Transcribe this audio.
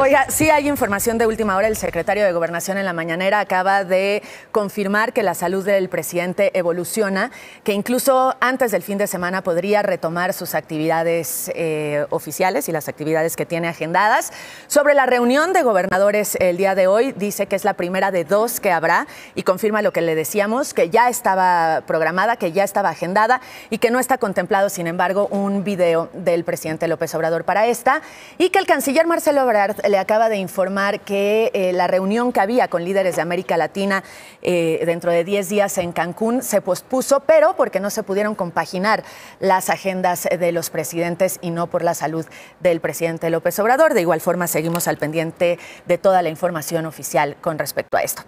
Oiga, sí hay información de última hora. El secretario de Gobernación en la mañanera acaba de confirmar que la salud del presidente evoluciona, que incluso antes del fin de semana podría retomar sus actividades eh, oficiales y las actividades que tiene agendadas. Sobre la reunión de gobernadores el día de hoy, dice que es la primera de dos que habrá y confirma lo que le decíamos, que ya estaba programada, que ya estaba agendada y que no está contemplado, sin embargo, un video del presidente López Obrador para esta y que el canciller Marcelo Obrador le acaba de informar que eh, la reunión que había con líderes de América Latina eh, dentro de 10 días en Cancún se pospuso, pero porque no se pudieron compaginar las agendas de los presidentes y no por la salud del presidente López Obrador. De igual forma, seguimos al pendiente de toda la información oficial con respecto a esto.